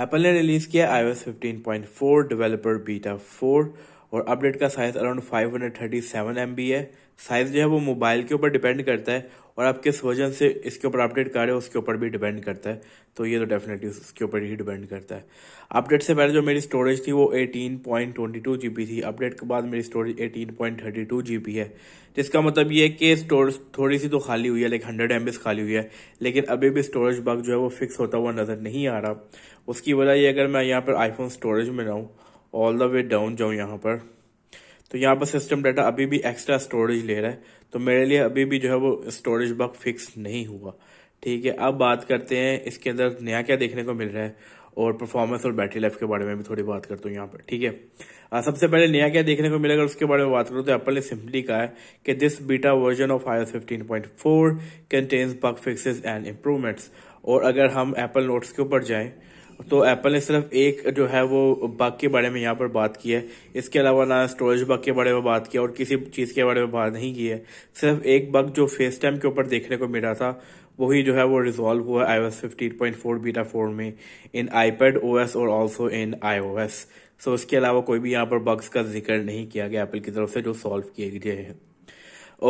Apple ने release किया आई 15.4 developer beta 4 और अपडेट का साइज अराउंड 537 बी है साइज जो है वो मोबाइल के ऊपर डिपेंड करता है और आप किस वर्जन से इसके ऊपर अपडेट कर रहे हो उसके ऊपर भी डिपेंड करता है तो ये तो डेफिनेटली उसके ऊपर ही डिपेंड करता है अपडेट से पहले जो मेरी स्टोरेज थी वो 18.22 जीबी थी अपडेट के बाद मेरी स्टोरेज 18.32 जीबी है जिसका मतलब ये कि स्टोरेज थोड़ी सी तो खाली हुई है लाइक हंड्रेड एम खाली हुई है लेकिन अभी भी स्टोरेज बग जो है वो फिक्स होता हुआ नज़र नहीं आ रहा उसकी वजह ये अगर मैं यहाँ पर आईफोन स्टोरेज में रहूँ ऑल द वे डाउन जाऊं यहां पर तो यहाँ पर सिस्टम डाटा अभी भी एक्स्ट्रा स्टोरेज ले रहा है तो मेरे लिए अभी भी जो है वो स्टोरेज बग फिक्स नहीं हुआ ठीक है अब बात करते हैं इसके अंदर नया क्या देखने को मिल रहा है और परफॉर्मेंस और बैटरी लाइफ के बारे में भी थोड़ी बात करता हूँ यहाँ पर ठीक है सबसे पहले नया क्या देखने को मिलेगा उसके बारे में बात करूँ तो एप्पल ने सिंपली कहा है कि this beta version of I S fifteen point four contains bug fix and improvements और अगर हम एप्पल नोट्स के ऊपर जाएं तो एप्पल ने सिर्फ एक जो है वो बग के बारे में यहाँ पर बात की है इसके अलावा ना स्टोरेज बग के बारे में बात की और किसी चीज़ के बारे में बात नहीं की है सिर्फ एक बग जो फेस टाइम के ऊपर देखने को मिला था वही जो है वो रिजॉल्व हुआ I O S fifteen point four beta four में इन आईपैड ओ एस और also in I O S so इसके अलावा कोई भी यहाँ पर बग्स का जिक्र नहीं किया गया एप्पल की तरफ से जो सॉल्व किए गए हैं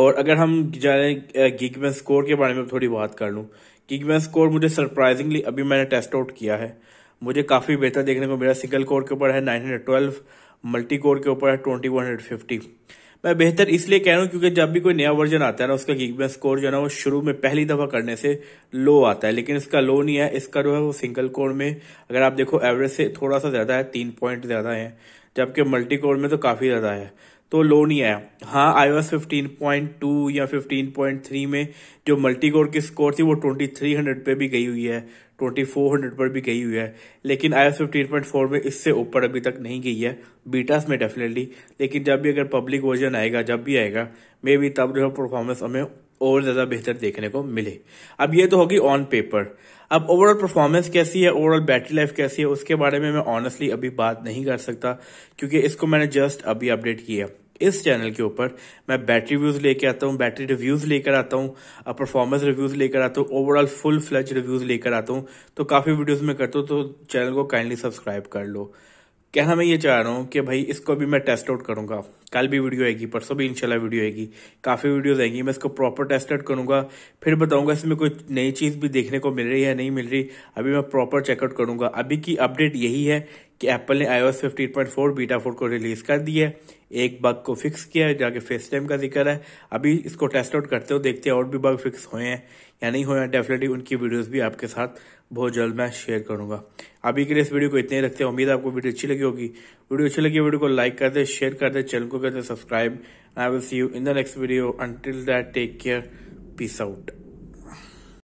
और अगर हम जाने गिग में स्कोर के बारे में थोड़ी बात कर लूँ किगमैन स्कोर मुझे सरप्राइजिंगली अभी मैंने टेस्ट आउट किया है मुझे काफ़ी बेहतर देखने को मिला सिंगल कोर के ऊपर है 912 मल्टी कोर के ऊपर है 2150 मैं बेहतर इसलिए कह रहा हूँ क्योंकि जब भी कोई नया वर्जन आता है ना उसका गिग स्कोर जो है ना वो शुरू में पहली दफ़ा करने से लो आता है लेकिन इसका लो नहीं है इसका जो है वो सिंगल कोर में अगर आप देखो एवरेज से थोड़ा सा ज़्यादा है तीन पॉइंट ज़्यादा है जबकि मल्टी कोर में तो काफ़ी ज़्यादा है तो लो नहीं आया हाँ आई ओ टू या थ्री में जो मल्टी कोर की स्कोर थी वो हंड्रेड पे भी गई हुई है 2400 पर भी गई हुई है लेकिन आई एस में इससे ऊपर अभी तक नहीं गई है बीटास में डेफिनेटली लेकिन जब भी अगर पब्लिक वर्जन आएगा जब भी आएगा मे बी तब जो है परफॉर्मेंस हमें और ज़्यादा बेहतर देखने को मिले अब ये तो होगी ऑन पेपर अब ओवरऑल परफॉर्मेंस कैसी है ओवरऑल बैटरी लाइफ कैसी है उसके बारे में मैं ऑनेस्टली अभी बात नहीं कर सकता क्योंकि इसको मैंने जस्ट अभी अपडेट किया इस चैनल के ऊपर मैं बैटरी रिव्यूज़ लेकर आता हूँ बैटरी रिव्यूज़ लेकर आता हूँ परफॉर्मेंस रिव्यूज़ लेकर आता हूँ ओवरऑल फुल फ्लज रिव्यूज़ लेकर आता हूँ तो काफ़ी वीडियोज़ में करता हूँ तो चैनल को काइंडली सब्सक्राइब कर लो कहना मैं ये चाह रहा हूँ कि भाई इसको भी मैं टेस्ट आउट करूंगा कल भी वीडियो आएगी परसों भी इंशाल्लाह वीडियो आएगी काफ़ी वीडियोस आएंगी मैं इसको प्रॉपर टेस्ट आउट करूंगा फिर बताऊंगा इसमें कोई नई चीज़ भी देखने को मिल रही है नहीं मिल रही अभी मैं प्रॉपर चेकआउट करूंगा अभी की अपडेट यही है कि एप्पल ने iOS 15.4 बीटा फोर को रिलीज कर दिया है एक बग को फिक्स किया है जाके फेस टाइम का जिक्र है अभी इसको टेस्ट आउट करते हो देखते हैं और भी बग फिक्स हुए हैं या नहीं हुए हैं डेफिनेटली उनकी वीडियोस भी आपके साथ बहुत जल्द मैं शेयर करूंगा अभी के लिए इस वीडियो को इतने ही रखते हैं उम्मीद आपको वीडियो अच्छी लगी होगी वीडियो अच्छी लगी वीडियो को लाइक कर दे शेयर कर दे चैनल को कर दे subscribe I will see you in the next video until that take care peace out